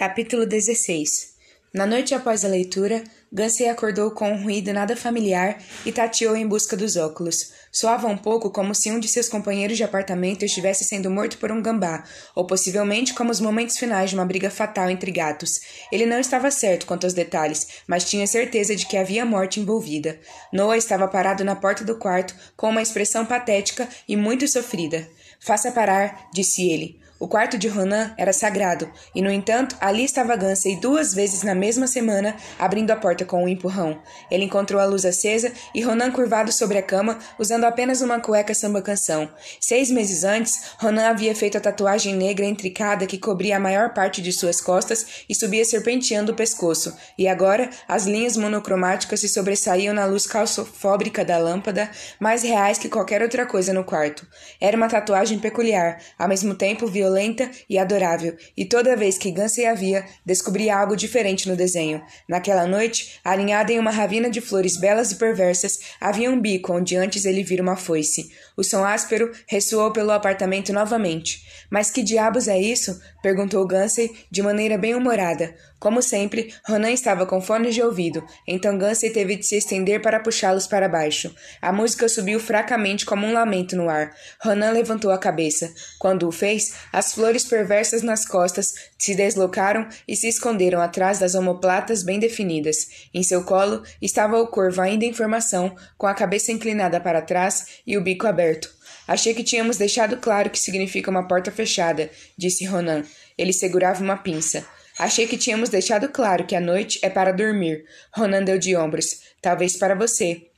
Capítulo 16 Na noite após a leitura, Gunsey acordou com um ruído nada familiar e tateou em busca dos óculos. Soava um pouco como se um de seus companheiros de apartamento estivesse sendo morto por um gambá, ou possivelmente como os momentos finais de uma briga fatal entre gatos. Ele não estava certo quanto aos detalhes, mas tinha certeza de que havia morte envolvida. Noah estava parado na porta do quarto, com uma expressão patética e muito sofrida. Faça parar, disse ele. O quarto de Ronan era sagrado, e no entanto, ali estava Gansey duas vezes na mesma semana, abrindo a porta com um empurrão. Ele encontrou a luz acesa e Ronan curvado sobre a cama, usando apenas uma cueca samba canção. Seis meses antes, Ronan havia feito a tatuagem negra intricada que cobria a maior parte de suas costas e subia serpenteando o pescoço, e agora as linhas monocromáticas se sobressaíam na luz calçofóbrica da lâmpada, mais reais que qualquer outra coisa no quarto. Era uma tatuagem peculiar, ao mesmo tempo violenta violenta e adorável, e toda vez que Gansy a via, descobria algo diferente no desenho. Naquela noite, alinhada em uma ravina de flores belas e perversas, havia um bico onde antes ele vira uma foice. O som áspero ressoou pelo apartamento novamente. Mas que diabos é isso? perguntou Gansy de maneira bem humorada. Como sempre, Ronan estava com fones de ouvido, então Gunsey teve de se estender para puxá-los para baixo. A música subiu fracamente como um lamento no ar. Ronan levantou a cabeça. Quando o fez, as flores perversas nas costas se deslocaram e se esconderam atrás das omoplatas bem definidas. Em seu colo estava o corvo ainda em formação, com a cabeça inclinada para trás e o bico aberto. Achei que tínhamos deixado claro que significa uma porta fechada, disse Ronan. Ele segurava uma pinça. Achei que tínhamos deixado claro que a noite é para dormir. Ronan deu de ombros. Talvez para você.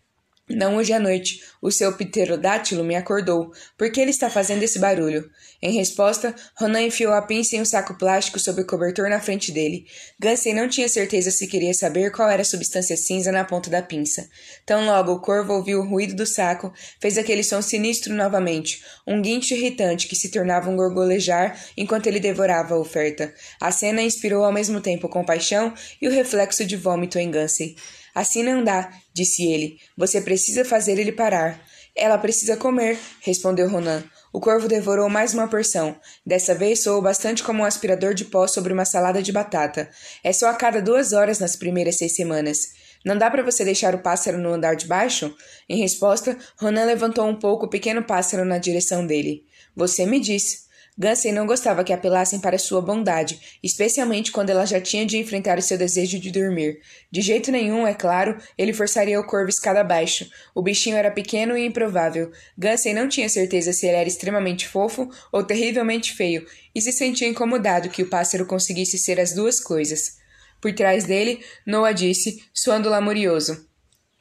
Não hoje à noite. O seu pterodátilo me acordou. Por que ele está fazendo esse barulho? Em resposta, Ronan enfiou a pinça em um saco plástico sob o cobertor na frente dele. Gansen não tinha certeza se queria saber qual era a substância cinza na ponta da pinça. Tão logo o corvo ouviu o ruído do saco, fez aquele som sinistro novamente, um guincho irritante que se tornava um gorgolejar enquanto ele devorava a oferta. A cena inspirou ao mesmo tempo compaixão e o reflexo de vômito em Gansen. Assim não dá, disse ele. Você precisa fazer ele parar. Ela precisa comer, respondeu Ronan. O corvo devorou mais uma porção. Dessa vez soou bastante como um aspirador de pó sobre uma salada de batata. É só a cada duas horas nas primeiras seis semanas. Não dá para você deixar o pássaro no andar de baixo? Em resposta, Ronan levantou um pouco o pequeno pássaro na direção dele. Você me disse. Gansen não gostava que apelassem para sua bondade, especialmente quando ela já tinha de enfrentar o seu desejo de dormir. De jeito nenhum, é claro, ele forçaria o corvo escada abaixo. O bichinho era pequeno e improvável. Gansen não tinha certeza se ele era extremamente fofo ou terrivelmente feio, e se sentia incomodado que o pássaro conseguisse ser as duas coisas. Por trás dele, Noah disse, suando lamurioso.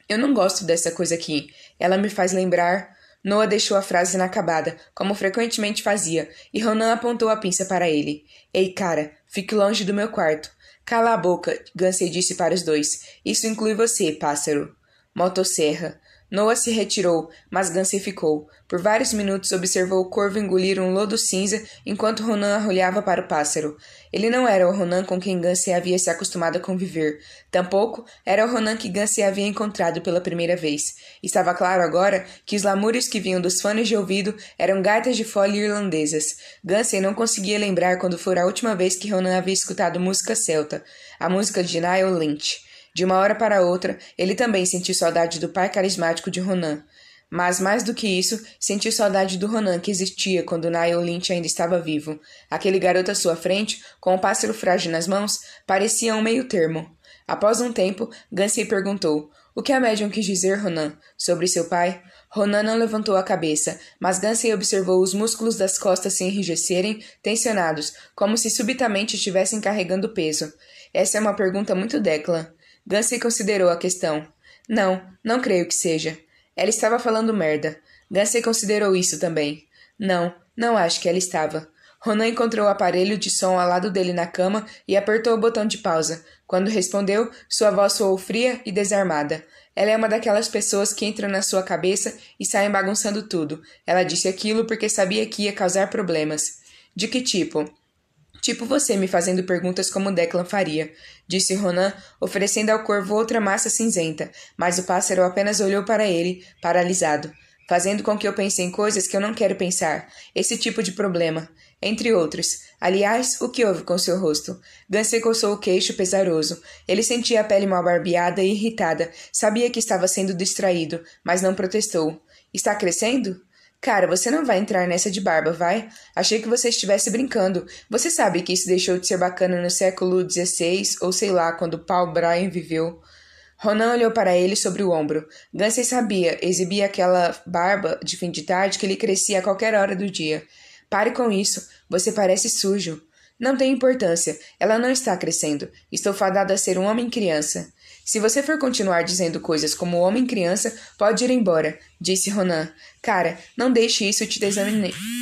Eu não gosto dessa coisa aqui. Ela me faz lembrar... Noah deixou a frase inacabada, como frequentemente fazia, e Ronan apontou a pinça para ele. Ei, cara, fique longe do meu quarto. Cala a boca, Gansey disse para os dois. Isso inclui você, pássaro. Motosserra. Noah se retirou, mas Gunsy ficou. Por vários minutos observou o corvo engolir um lodo cinza enquanto Ronan arrulhava para o pássaro. Ele não era o Ronan com quem Gunsy havia se acostumado a conviver. Tampouco era o Ronan que Gunsy havia encontrado pela primeira vez. Estava claro agora que os lamúrios que vinham dos fones de ouvido eram gaitas de fole irlandesas. Gunsy não conseguia lembrar quando fora a última vez que Ronan havia escutado música celta, a música de Niall Lynch. De uma hora para outra, ele também sentiu saudade do pai carismático de Ronan. Mas, mais do que isso, sentiu saudade do Ronan que existia quando Niall Lynch ainda estava vivo. Aquele garoto à sua frente, com o um pássaro frágil nas mãos, parecia um meio termo. Após um tempo, Gansey perguntou, o que a médium quis dizer, Ronan, sobre seu pai? Ronan não levantou a cabeça, mas Gansey observou os músculos das costas se enrijecerem, tensionados, como se subitamente estivessem carregando peso. Essa é uma pergunta muito Declan. Gansey considerou a questão. Não, não creio que seja. Ela estava falando merda. Gansey considerou isso também. Não, não acho que ela estava. Ronan encontrou o aparelho de som ao lado dele na cama e apertou o botão de pausa. Quando respondeu, sua voz soou fria e desarmada. Ela é uma daquelas pessoas que entram na sua cabeça e saem bagunçando tudo. Ela disse aquilo porque sabia que ia causar problemas. De que tipo? Tipo você me fazendo perguntas como Declan faria, disse Ronan, oferecendo ao corvo outra massa cinzenta, mas o pássaro apenas olhou para ele, paralisado, fazendo com que eu pense em coisas que eu não quero pensar, esse tipo de problema, entre outros. Aliás, o que houve com seu rosto? Gansey coçou o queixo pesaroso. Ele sentia a pele mal barbeada e irritada, sabia que estava sendo distraído, mas não protestou. Está crescendo? Cara, você não vai entrar nessa de barba, vai? Achei que você estivesse brincando. Você sabe que isso deixou de ser bacana no século XVI, ou sei lá, quando Paul Bryan viveu. Ronan olhou para ele sobre o ombro. Gansey sabia, exibia aquela barba de fim de tarde que lhe crescia a qualquer hora do dia. Pare com isso, você parece sujo. Não tem importância, ela não está crescendo. Estou fadado a ser um homem criança. Se você for continuar dizendo coisas como homem criança, pode ir embora, disse Ronan. Cara, não deixe isso te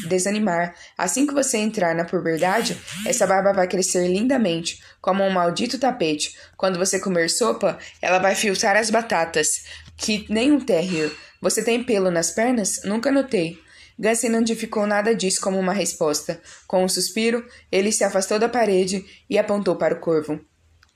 desanimar. Assim que você entrar na puberdade, essa barba vai crescer lindamente, como um maldito tapete. Quando você comer sopa, ela vai filtrar as batatas, que nem um térreo. Você tem pelo nas pernas? Nunca notei. Gussie não dificou nada disso como uma resposta. Com um suspiro, ele se afastou da parede e apontou para o corvo.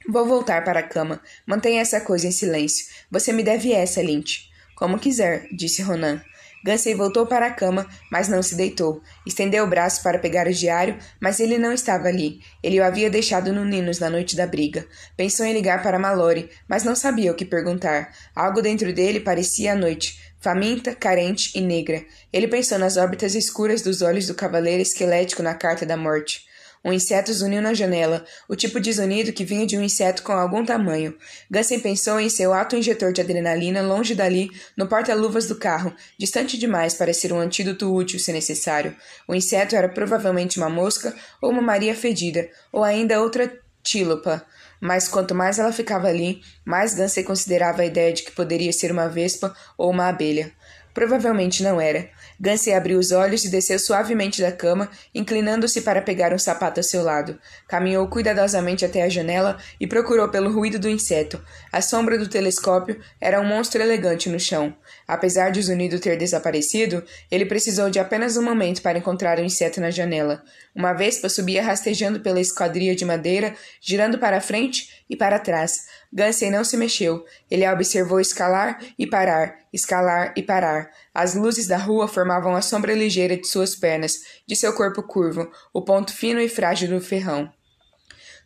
Vou voltar para a cama. Mantenha essa coisa em silêncio. Você me deve essa, Lynch. Como quiser, disse Ronan. Gansey voltou para a cama, mas não se deitou. Estendeu o braço para pegar o diário, mas ele não estava ali. Ele o havia deixado no Ninos na noite da briga. Pensou em ligar para Mallory, mas não sabia o que perguntar. Algo dentro dele parecia a noite, faminta, carente e negra. Ele pensou nas órbitas escuras dos olhos do cavaleiro esquelético na Carta da Morte. Um inseto zuniu na janela, o tipo de zunido que vinha de um inseto com algum tamanho. Gussie pensou em seu ato injetor de adrenalina longe dali, no porta-luvas do carro, distante demais para ser um antídoto útil se necessário. O inseto era provavelmente uma mosca ou uma maria fedida, ou ainda outra tílopa. Mas quanto mais ela ficava ali, mais Gussie considerava a ideia de que poderia ser uma vespa ou uma abelha. Provavelmente não era. Gansey abriu os olhos e desceu suavemente da cama, inclinando-se para pegar um sapato a seu lado. Caminhou cuidadosamente até a janela e procurou pelo ruído do inseto. A sombra do telescópio era um monstro elegante no chão. Apesar de o zunido ter desaparecido, ele precisou de apenas um momento para encontrar o inseto na janela. Uma vespa subia rastejando pela esquadria de madeira, girando para frente e para trás, Gansen não se mexeu. Ele a observou escalar e parar, escalar e parar. As luzes da rua formavam a sombra ligeira de suas pernas, de seu corpo curvo, o ponto fino e frágil do ferrão.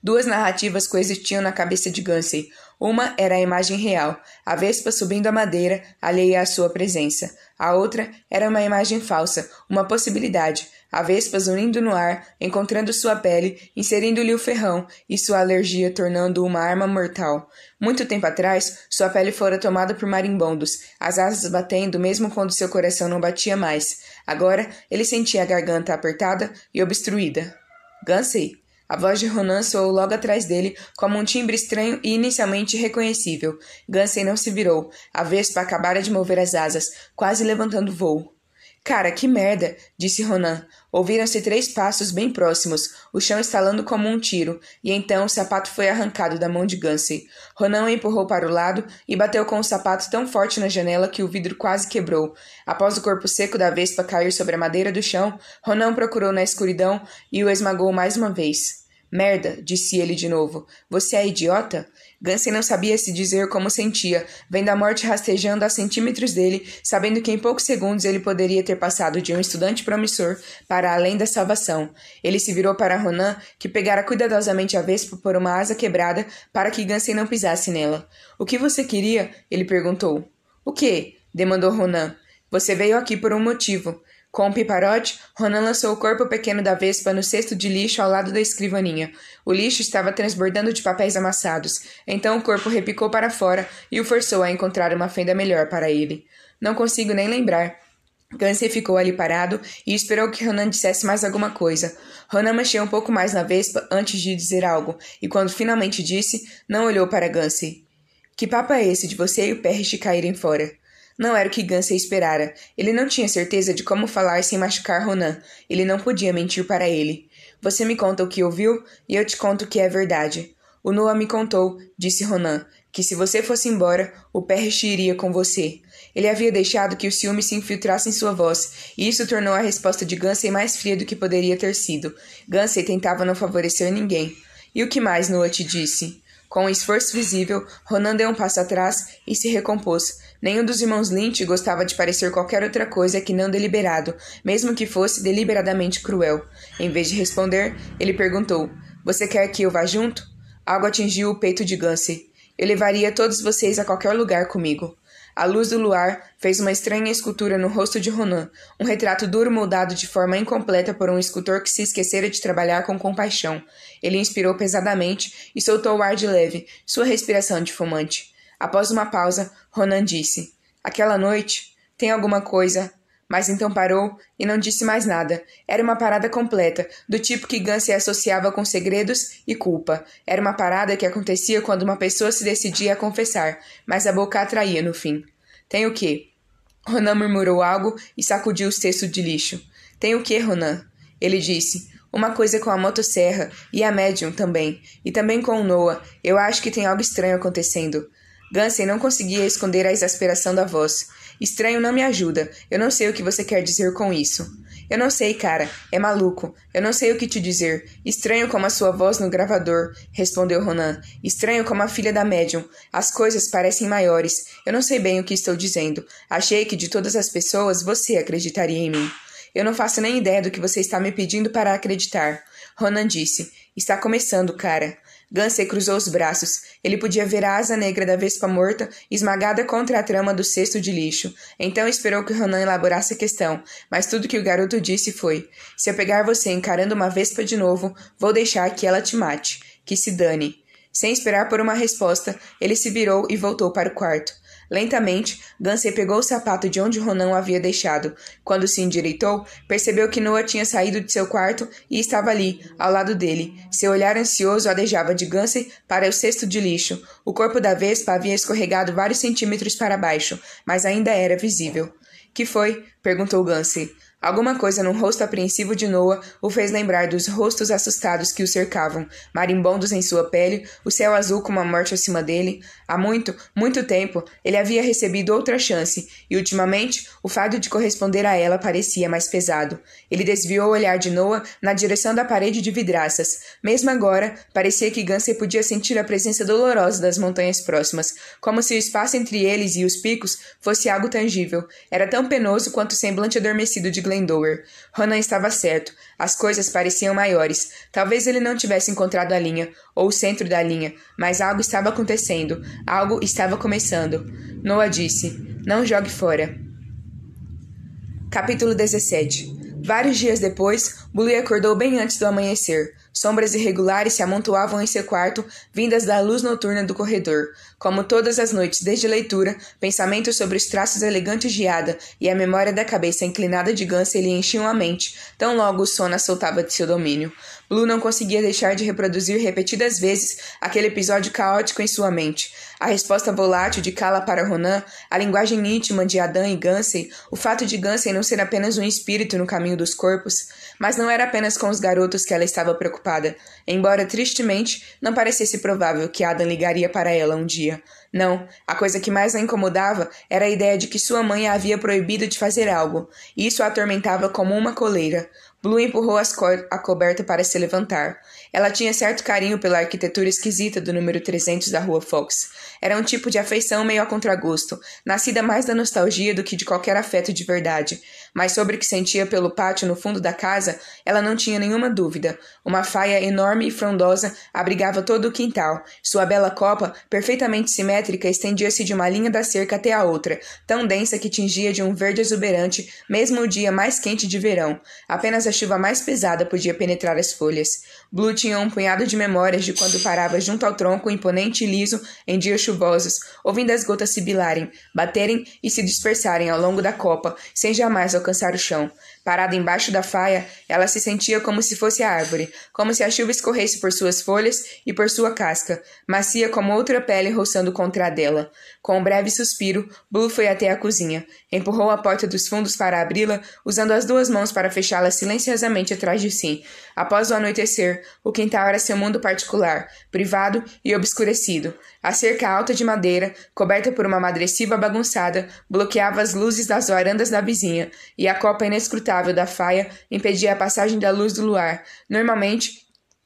Duas narrativas coexistiam na cabeça de Gansen. Uma era a imagem real, a Vespa subindo a madeira, alheia à sua presença. A outra era uma imagem falsa, uma possibilidade, a Vespa zunindo no ar, encontrando sua pele, inserindo-lhe o ferrão e sua alergia tornando uma arma mortal. Muito tempo atrás, sua pele fora tomada por marimbondos, as asas batendo mesmo quando seu coração não batia mais. Agora, ele sentia a garganta apertada e obstruída. Gansei, a voz de Ronan soou logo atrás dele, como um timbre estranho e inicialmente irreconhecível. Gansey não se virou. A Vespa acabara de mover as asas, quase levantando voo. Cara, que merda! disse Ronan. Ouviram-se três passos bem próximos, o chão estalando como um tiro, e então o sapato foi arrancado da mão de Gunsey. Ronan o empurrou para o lado e bateu com o sapato tão forte na janela que o vidro quase quebrou. Após o corpo seco da Vespa cair sobre a madeira do chão, Ronan procurou na escuridão e o esmagou mais uma vez. Merda, disse ele de novo. Você é idiota? Gansen não sabia se dizer como sentia, vendo a morte rastejando a centímetros dele, sabendo que em poucos segundos ele poderia ter passado de um estudante promissor para além da salvação. Ele se virou para Ronan, que pegara cuidadosamente a vespa por uma asa quebrada para que Gansen não pisasse nela. O que você queria? ele perguntou. O que? demandou Ronan. Você veio aqui por um motivo. Com o piparote, Ronan lançou o corpo pequeno da Vespa no cesto de lixo ao lado da escrivaninha. O lixo estava transbordando de papéis amassados, então o corpo repicou para fora e o forçou a encontrar uma fenda melhor para ele. Não consigo nem lembrar. Gansey ficou ali parado e esperou que Ronan dissesse mais alguma coisa. Ronan mexeu um pouco mais na Vespa antes de dizer algo, e quando finalmente disse, não olhou para Gansey. Que papo é esse de você e o Perry caírem fora? Não era o que Gansey esperara. Ele não tinha certeza de como falar sem machucar Ronan. Ele não podia mentir para ele. Você me conta o que ouviu e eu te conto o que é verdade. O Noah me contou, disse Ronan, que se você fosse embora, o Parrish iria com você. Ele havia deixado que o ciúme se infiltrasse em sua voz, e isso tornou a resposta de Gansey mais fria do que poderia ter sido. Gansey tentava não favorecer ninguém. E o que mais Noah te disse? Com um esforço visível, Ronan deu um passo atrás e se recompôs. Nenhum dos irmãos Lynch gostava de parecer qualquer outra coisa que não deliberado, mesmo que fosse deliberadamente cruel. Em vez de responder, ele perguntou: Você quer que eu vá junto? Algo atingiu o peito de Gunsy. Eu levaria todos vocês a qualquer lugar comigo. A luz do luar fez uma estranha escultura no rosto de Ronan, um retrato duro moldado de forma incompleta por um escultor que se esquecera de trabalhar com compaixão. Ele inspirou pesadamente e soltou o ar de leve, sua respiração de fumante. Após uma pausa, Ronan disse: Aquela noite tem alguma coisa. Mas então parou e não disse mais nada. Era uma parada completa, do tipo que Gunn se associava com segredos e culpa. Era uma parada que acontecia quando uma pessoa se decidia a confessar, mas a boca atraía no fim. Tem o quê? Ronan murmurou algo e sacudiu o cesto de lixo. Tem o quê, Ronan? Ele disse. Uma coisa com a motosserra e a médium também, e também com o Noah. Eu acho que tem algo estranho acontecendo. Gansen não conseguia esconder a exasperação da voz. Estranho não me ajuda. Eu não sei o que você quer dizer com isso. Eu não sei, cara. É maluco. Eu não sei o que te dizer. Estranho como a sua voz no gravador, respondeu Ronan. Estranho como a filha da médium. As coisas parecem maiores. Eu não sei bem o que estou dizendo. Achei que de todas as pessoas você acreditaria em mim. Eu não faço nem ideia do que você está me pedindo para acreditar. Ronan disse: Está começando, cara. Gunsey cruzou os braços. Ele podia ver a asa negra da vespa morta esmagada contra a trama do cesto de lixo. Então esperou que Ronan elaborasse a questão, mas tudo que o garoto disse foi: Se eu pegar você encarando uma vespa de novo, vou deixar que ela te mate. Que se dane. Sem esperar por uma resposta, ele se virou e voltou para o quarto. Lentamente, Gansey pegou o sapato de onde Ronan o havia deixado. Quando se endireitou, percebeu que Noah tinha saído de seu quarto e estava ali, ao lado dele. Seu olhar ansioso adejava de Gansey para o cesto de lixo. O corpo da Vespa havia escorregado vários centímetros para baixo, mas ainda era visível. Que foi? perguntou Gansey. Alguma coisa no rosto apreensivo de Noah o fez lembrar dos rostos assustados que o cercavam, marimbondos em sua pele, o céu azul como a morte acima dele. Há muito, muito tempo, ele havia recebido outra chance, e ultimamente o fardo de corresponder a ela parecia mais pesado. Ele desviou o olhar de Noah na direção da parede de vidraças. Mesmo agora, parecia que Gansey podia sentir a presença dolorosa das montanhas próximas, como se o espaço entre eles e os picos fosse algo tangível. Era tão penoso quanto o semblante adormecido de Glendower. Ronan estava certo. As coisas pareciam maiores. Talvez ele não tivesse encontrado a linha, ou o centro da linha, mas algo estava acontecendo. Algo estava começando. Noah disse: Não jogue fora. Capítulo 17 Vários dias depois, Bully acordou bem antes do amanhecer. Sombras irregulares se amontoavam em seu quarto, vindas da luz noturna do corredor. Como todas as noites desde a leitura, pensamentos sobre os traços elegantes de Ada e a memória da cabeça inclinada de Gança lhe enchiam a mente, tão logo o sono soltava de seu domínio. Blue não conseguia deixar de reproduzir repetidas vezes aquele episódio caótico em sua mente. A resposta volátil de Kala para Ronan, a linguagem íntima de Adam e Gansey, o fato de Gansey não ser apenas um espírito no caminho dos corpos. Mas não era apenas com os garotos que ela estava preocupada, embora tristemente não parecesse provável que Adam ligaria para ela um dia. Não, a coisa que mais a incomodava era a ideia de que sua mãe a havia proibido de fazer algo, e isso a atormentava como uma coleira. Blue empurrou co a coberta para se levantar. Ela tinha certo carinho pela arquitetura esquisita do número 300 da rua Fox. Era um tipo de afeição meio a contragosto, nascida mais da nostalgia do que de qualquer afeto de verdade. Mas sobre o que sentia pelo pátio no fundo da casa, ela não tinha nenhuma dúvida. Uma faia enorme e frondosa abrigava todo o quintal. Sua bela copa, perfeitamente simétrica, estendia-se de uma linha da cerca até a outra, tão densa que tingia de um verde exuberante mesmo o dia mais quente de verão. Apenas a chuva mais pesada podia penetrar as folhas. Blue tinha um punhado de memórias de quando parava junto ao tronco imponente e liso em dias chuvosos, ouvindo as gotas sibilarem, baterem e se dispersarem ao longo da copa, sem jamais alcançar o chão. Parada embaixo da faia, ela se sentia como se fosse a árvore, como se a chuva escorresse por suas folhas e por sua casca, macia como outra pele roçando contra a dela. Com um breve suspiro, Blue foi até a cozinha. Empurrou a porta dos fundos para abri-la, usando as duas mãos para fechá-la silenciosamente atrás de si. Após o anoitecer, o quintal era seu mundo particular, privado e obscurecido. A cerca alta de madeira, coberta por uma madressiva bagunçada, bloqueava as luzes das varandas da vizinha, e a copa inescrutável da faia impedia a passagem da luz do luar. Normalmente,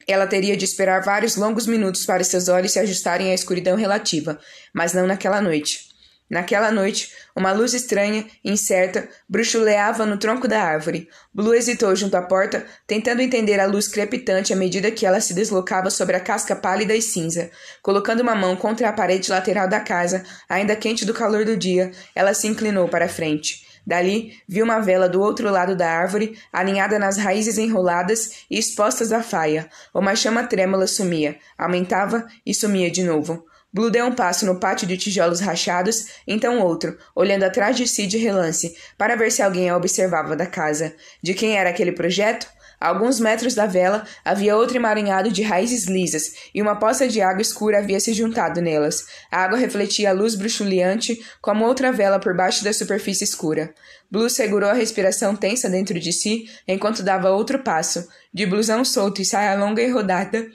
ela teria de esperar vários longos minutos para seus olhos se ajustarem à escuridão relativa, mas não naquela noite. Naquela noite, uma luz estranha e incerta bruxuleava no tronco da árvore. Blue hesitou junto à porta, tentando entender a luz crepitante à medida que ela se deslocava sobre a casca pálida e cinza. Colocando uma mão contra a parede lateral da casa, ainda quente do calor do dia, ela se inclinou para a frente. Dali, viu uma vela do outro lado da árvore, alinhada nas raízes enroladas e expostas à faia. Uma chama trêmula sumia, aumentava e sumia de novo. Blue deu um passo no pátio de tijolos rachados, então outro, olhando atrás de si de relance, para ver se alguém a observava da casa. De quem era aquele projeto? A alguns metros da vela havia outro emaranhado de raízes lisas, e uma poça de água escura havia se juntado nelas. A água refletia a luz bruxuleante como outra vela por baixo da superfície escura. Blue segurou a respiração tensa dentro de si enquanto dava outro passo, de blusão solto e saia longa e rodada,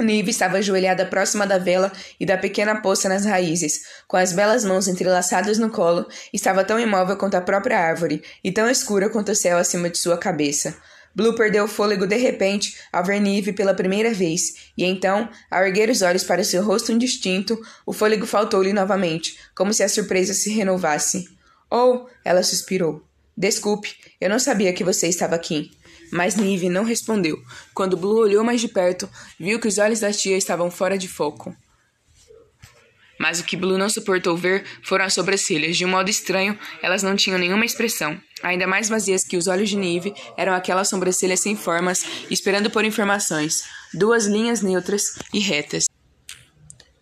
Nive estava ajoelhada próxima da vela e da pequena poça nas raízes, com as belas mãos entrelaçadas no colo, estava tão imóvel quanto a própria árvore, e tão escura quanto o céu acima de sua cabeça. Blue perdeu o fôlego de repente ao ver Nive pela primeira vez, e então, ao erguer os olhos para seu rosto indistinto, o fôlego faltou-lhe novamente, como se a surpresa se renovasse. Oh! ela suspirou. Desculpe, eu não sabia que você estava aqui. Mas Nive não respondeu. Quando Blue olhou mais de perto, viu que os olhos da tia estavam fora de foco. Mas o que Blue não suportou ver foram as sobrancelhas. De um modo estranho, elas não tinham nenhuma expressão. Ainda mais vazias que os olhos de Nive eram aquelas sobrancelhas sem formas, esperando por informações. Duas linhas neutras e retas.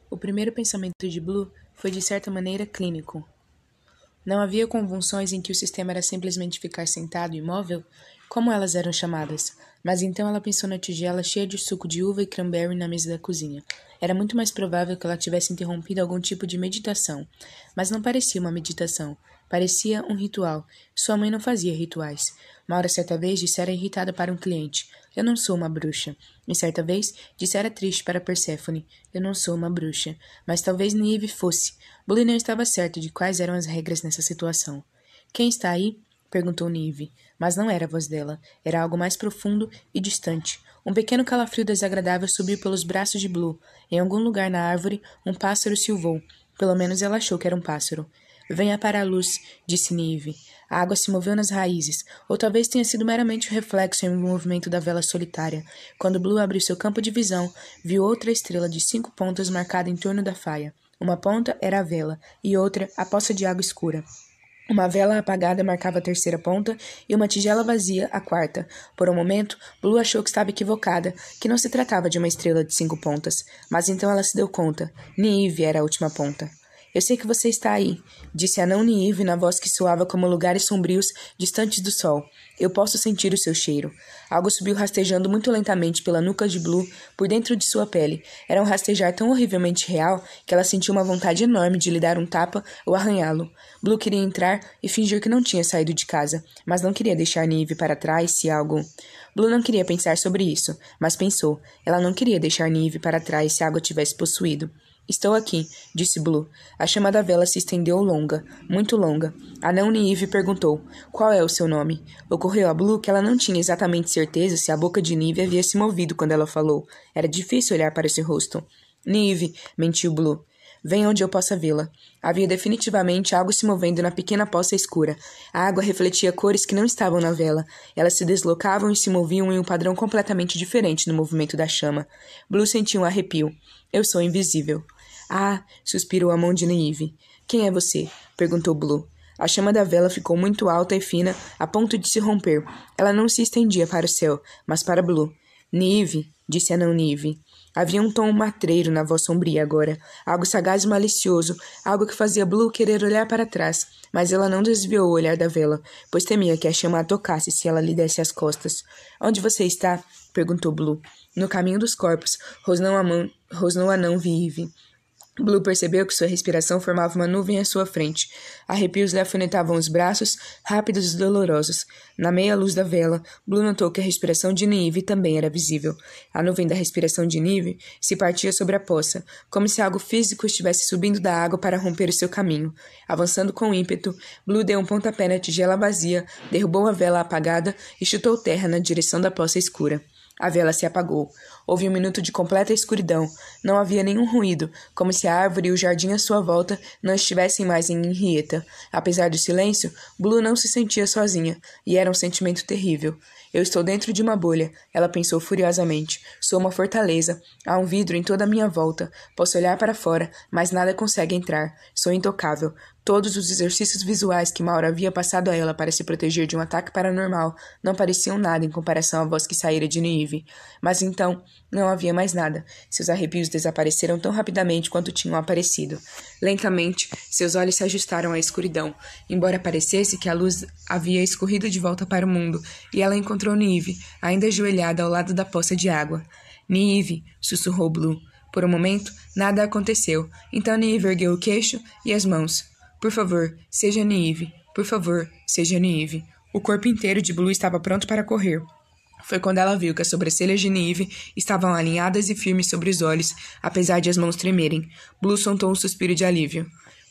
O primeiro pensamento de Blue foi de certa maneira clínico. Não havia convulsões em que o sistema era simplesmente ficar sentado imóvel, como elas eram chamadas. Mas então ela pensou na tigela cheia de suco de uva e cranberry na mesa da cozinha. Era muito mais provável que ela tivesse interrompido algum tipo de meditação. Mas não parecia uma meditação. Parecia um ritual. Sua mãe não fazia rituais. Maura certa vez dissera irritada para um cliente: Eu não sou uma bruxa. E certa vez dissera triste para Perséfone: Eu não sou uma bruxa. Mas talvez Nive fosse. Bully não estava certo de quais eram as regras nessa situação. Quem está aí? perguntou Nive, mas não era a voz dela. Era algo mais profundo e distante. Um pequeno calafrio desagradável subiu pelos braços de Blue. Em algum lugar na árvore, um pássaro silvou. Pelo menos ela achou que era um pássaro. Venha para a luz, disse Nive. A água se moveu nas raízes, ou talvez tenha sido meramente o reflexo em um movimento da vela solitária. Quando Blue abriu seu campo de visão, viu outra estrela de cinco pontas marcada em torno da faia. Uma ponta era a vela, e outra a poça de água escura. Uma vela apagada marcava a terceira ponta e uma tigela vazia a quarta. Por um momento, Blue achou que estava equivocada, que não se tratava de uma estrela de cinco pontas, mas então ela se deu conta. Nive era a última ponta. Eu sei que você está aí, disse a não Nive na voz que soava como lugares sombrios, distantes do sol. Eu posso sentir o seu cheiro. Algo subiu rastejando muito lentamente pela nuca de Blue, por dentro de sua pele. Era um rastejar tão horrivelmente real que ela sentiu uma vontade enorme de lhe dar um tapa ou arranhá-lo. Blue queria entrar e fingir que não tinha saído de casa, mas não queria deixar Nive para trás se algo. Blue não queria pensar sobre isso, mas pensou. Ela não queria deixar Nive para trás se algo tivesse possuído. Estou aqui, disse Blue. A chama da vela se estendeu longa, muito longa. A não Nive perguntou: Qual é o seu nome? Ocorreu a Blue que ela não tinha exatamente certeza se a boca de Nive havia se movido quando ela falou. Era difícil olhar para esse rosto. Nive, mentiu Blue. Vem onde eu possa vê-la. Havia definitivamente algo se movendo na pequena poça escura. A água refletia cores que não estavam na vela. Elas se deslocavam e se moviam em um padrão completamente diferente no movimento da chama. Blue sentiu um arrepio. Eu sou invisível. Ah, suspirou a mão de Naive. Quem é você? perguntou Blue. A chama da vela ficou muito alta e fina, a ponto de se romper. Ela não se estendia para o céu, mas para Blue. Nive, disse a não Nive. Havia um tom matreiro na voz sombria agora, algo sagaz e malicioso, algo que fazia Blue querer olhar para trás, mas ela não desviou o olhar da vela, pois temia que a chama a tocasse se ela lhe desse as costas. Onde você está? perguntou Blue. No caminho dos corpos, rosnou a mão, rosnou a não Vive. Blue percebeu que sua respiração formava uma nuvem à sua frente. Arrepios lhe afunetavam os braços, rápidos e dolorosos. Na meia-luz da vela, Blue notou que a respiração de Nive também era visível. A nuvem da respiração de Nive se partia sobre a poça, como se algo físico estivesse subindo da água para romper o seu caminho. Avançando com ímpeto, Blue deu um pontapé na tigela vazia, derrubou a vela apagada e chutou terra na direção da poça escura. A vela se apagou. Houve um minuto de completa escuridão. Não havia nenhum ruído, como se a árvore e o jardim à sua volta não estivessem mais em Henrietta. Apesar do silêncio, Blue não se sentia sozinha, e era um sentimento terrível. Eu estou dentro de uma bolha, ela pensou furiosamente. Sou uma fortaleza. Há um vidro em toda a minha volta. Posso olhar para fora, mas nada consegue entrar. Sou intocável. Todos os exercícios visuais que Mauro havia passado a ela para se proteger de um ataque paranormal não pareciam nada em comparação à voz que saíra de Nive. Mas então, não havia mais nada. Seus arrepios desapareceram tão rapidamente quanto tinham aparecido. Lentamente, seus olhos se ajustaram à escuridão, embora parecesse que a luz havia escorrido de volta para o mundo, e ela encontrou Nive ainda ajoelhada ao lado da poça de água. Nive, sussurrou Blue. Por um momento, nada aconteceu, então Nive ergueu o queixo e as mãos, por favor, seja Neive. Por favor, seja Neive. O corpo inteiro de Blue estava pronto para correr. Foi quando ela viu que as sobrancelhas de Nive estavam alinhadas e firmes sobre os olhos, apesar de as mãos tremerem. Blue soltou um suspiro de alívio.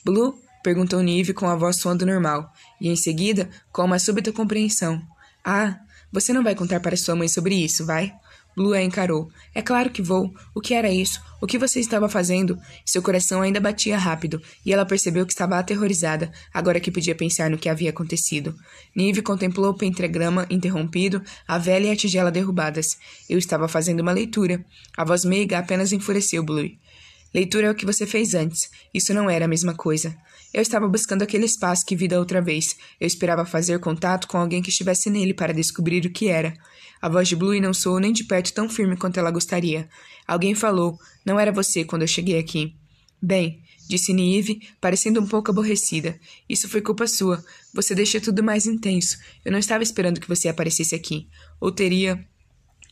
Blue? perguntou Nive com a voz soando normal, e em seguida, com uma súbita compreensão. Ah, você não vai contar para sua mãe sobre isso, vai? Lua encarou. É claro que vou. O que era isso? O que você estava fazendo? Seu coração ainda batia rápido, e ela percebeu que estava aterrorizada, agora que podia pensar no que havia acontecido. Nive contemplou o pentagrama interrompido, a velha e a tigela derrubadas. Eu estava fazendo uma leitura. A voz meiga apenas enfureceu Blue. Leitura é o que você fez antes. Isso não era a mesma coisa. Eu estava buscando aquele espaço que vi da outra vez. Eu esperava fazer contato com alguém que estivesse nele para descobrir o que era. A voz de Blue não soou nem de perto tão firme quanto ela gostaria. Alguém falou: Não era você quando eu cheguei aqui. Bem, disse Nive, parecendo um pouco aborrecida. Isso foi culpa sua. Você deixou tudo mais intenso. Eu não estava esperando que você aparecesse aqui. Ou teria.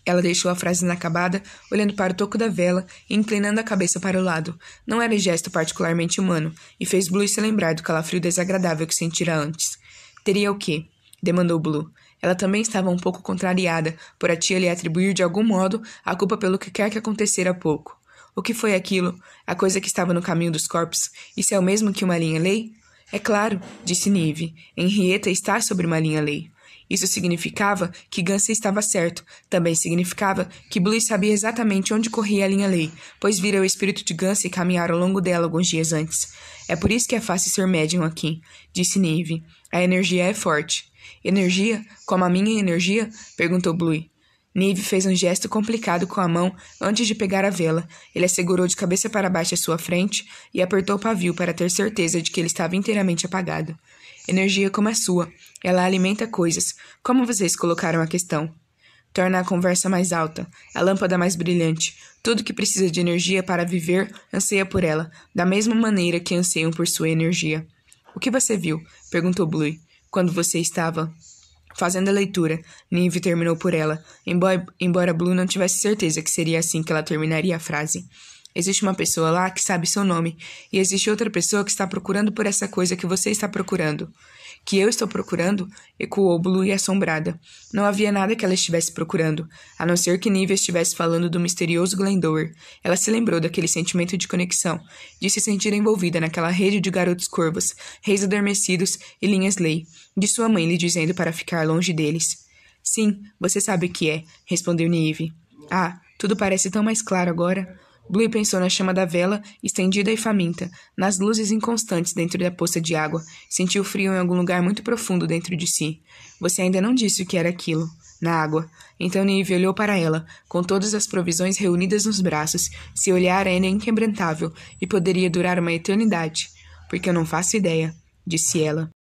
Ela deixou a frase inacabada, olhando para o toco da vela e inclinando a cabeça para o lado. Não era um gesto particularmente humano, e fez Blue se lembrar do calafrio desagradável que sentira antes. Teria o quê? demandou Blue. Ela também estava um pouco contrariada por a tia lhe atribuir de algum modo a culpa pelo que quer que acontecera há pouco. O que foi aquilo? A coisa que estava no caminho dos corpos? Isso é o mesmo que uma linha lei? É claro, disse Nive. Henrietta está sobre uma linha lei. Isso significava que Gansey estava certo. Também significava que Blue sabia exatamente onde corria a linha lei, pois vira o espírito de Gansey caminhar ao longo dela alguns dias antes. É por isso que é fácil ser médium aqui, disse Nive. A energia é forte. Energia? Como a minha energia? perguntou Blue. Nive fez um gesto complicado com a mão antes de pegar a vela. Ele segurou de cabeça para baixo a sua frente e apertou o pavio para ter certeza de que ele estava inteiramente apagado. Energia como a sua. Ela alimenta coisas. Como vocês colocaram a questão? Torna a conversa mais alta, a lâmpada mais brilhante. Tudo que precisa de energia para viver anseia por ela, da mesma maneira que anseiam por sua energia. O que você viu? perguntou Blue quando você estava fazendo a leitura. Nive terminou por ela, embora, embora Blue não tivesse certeza que seria assim que ela terminaria a frase. Existe uma pessoa lá que sabe seu nome, e existe outra pessoa que está procurando por essa coisa que você está procurando que eu estou procurando? ecoou Blue e assombrada. Não havia nada que ela estivesse procurando, a não ser que Nivea estivesse falando do misterioso Glendower. Ela se lembrou daquele sentimento de conexão, de se sentir envolvida naquela rede de garotos corvos, reis adormecidos e linhas lei, de sua mãe lhe dizendo para ficar longe deles. Sim, você sabe o que é, respondeu Nive. Ah, tudo parece tão mais claro agora. Blue pensou na chama da vela, estendida e faminta, nas luzes inconstantes dentro da poça de água. Sentiu frio em algum lugar muito profundo dentro de si. Você ainda não disse o que era aquilo. Na água. Então Nive olhou para ela, com todas as provisões reunidas nos braços. Seu olhar era é inquebrantável e poderia durar uma eternidade. Porque eu não faço ideia, disse ela.